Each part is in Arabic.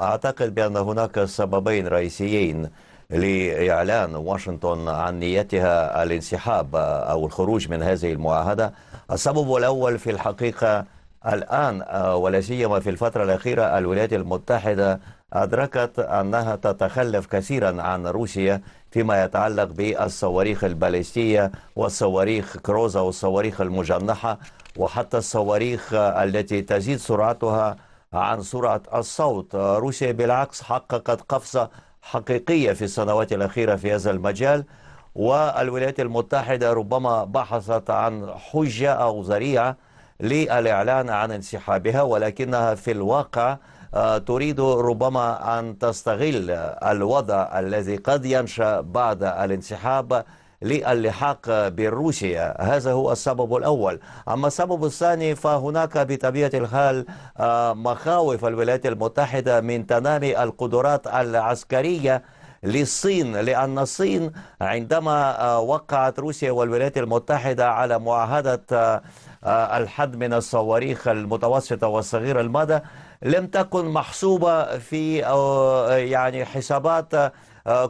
أعتقد بأن هناك سببين رئيسيين لإعلان واشنطن عن نيتها الانسحاب أو الخروج من هذه المعاهدة السبب الأول في الحقيقة الآن ولا سيما في الفترة الأخيرة الولايات المتحدة أدركت أنها تتخلف كثيرا عن روسيا فيما يتعلق بالصواريخ الباليستية والصواريخ كروزا والصواريخ المجنحة وحتى الصواريخ التي تزيد سرعتها عن سرعة الصوت روسيا بالعكس حققت قفزة حقيقية في السنوات الأخيرة في هذا المجال والولايات المتحدة ربما بحثت عن حجة أو ذريعة للإعلان عن انسحابها ولكنها في الواقع آه، تريد ربما أن تستغل الوضع الذي قد ينشأ بعد الانسحاب للحاق بروسيا هذا هو السبب الأول أما السبب الثاني فهناك بطبيعة الحال آه، مخاوف الولايات المتحدة من تنامي القدرات العسكرية للصين لأن الصين عندما آه، وقعت روسيا والولايات المتحدة على معاهدة آه، الحد من الصواريخ المتوسطة والصغيرة المدى لم تكن محسوبة في يعني حسابات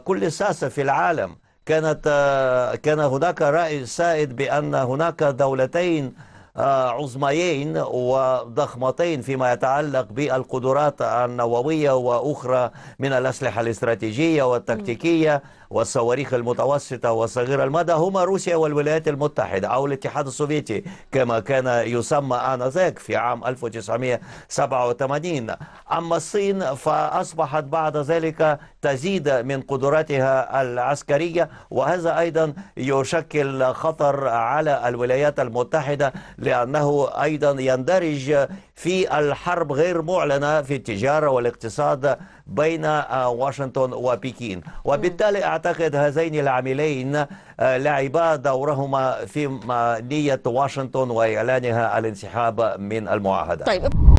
كل ساسة في العالم كانت آه، كان هناك رأي سائد بأن هناك دولتين آه، عظميين وضخمتين فيما يتعلق بالقدرات النووية وأخرى من الأسلحة الاستراتيجية والتكتيكية والصواريخ المتوسطة وصغيرة المدى هما روسيا والولايات المتحدة أو الاتحاد السوفيتي كما كان يسمى آنذاك في عام 1987 أما الصين فأصبحت بعد ذلك تزيد من قدراتها العسكرية وهذا أيضا يشكل خطر على الولايات المتحدة لأنه أيضا يندرج في الحرب غير معلنة في التجارة والاقتصاد بين آه، واشنطن وبكين وبالتالي أعتقد هذين العاملين آه، لعبا دورهما في آه، نية واشنطن وإعلانها الانسحاب من المعاهدة طيب.